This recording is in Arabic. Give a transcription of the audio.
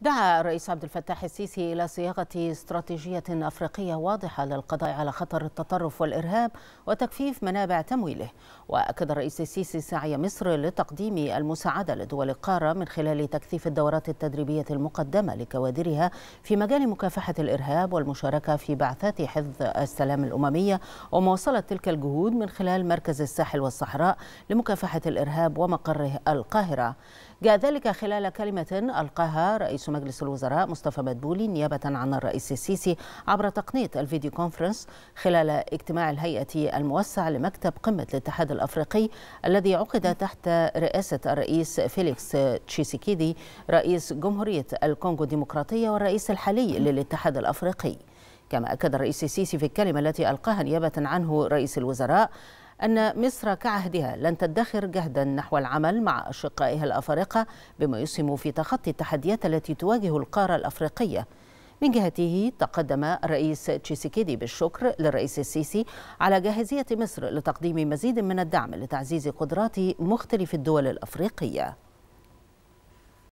دعا الرئيس عبد الفتاح السيسي إلى صياغة استراتيجية أفريقية واضحة للقضاء على خطر التطرف والإرهاب وتكفيف منابع تمويله وأكد الرئيس السيسي سعي مصر لتقديم المساعدة لدول القارة من خلال تكثيف الدورات التدريبية المقدمة لكوادرها في مجال مكافحة الإرهاب والمشاركة في بعثات حفظ السلام الأممية ومواصلة تلك الجهود من خلال مركز الساحل والصحراء لمكافحة الإرهاب ومقره القاهرة جاء ذلك خلال كلمة ألقاها رئيس رئيس مجلس الوزراء مصطفى مدبولي نيابة عن الرئيس السيسي عبر تقنية الفيديو كونفرنس خلال اجتماع الهيئة الموسع لمكتب قمة الاتحاد الأفريقي الذي عقد تحت رئاسة الرئيس فيليكس تشيسيكيدي رئيس جمهورية الكونغو الديمقراطية والرئيس الحالي للاتحاد الأفريقي كما أكد الرئيس السيسي في الكلمة التي ألقاها نيابة عنه رئيس الوزراء أن مصر كعهدها لن تدخر جهدا نحو العمل مع أشقائها الأفارقة بما يسهم في تخطي التحديات التي تواجه القارة الأفريقية من جهته تقدم الرئيس تشيسيكيدي بالشكر للرئيس السيسي على جاهزية مصر لتقديم مزيد من الدعم لتعزيز قدرات مختلف الدول الأفريقية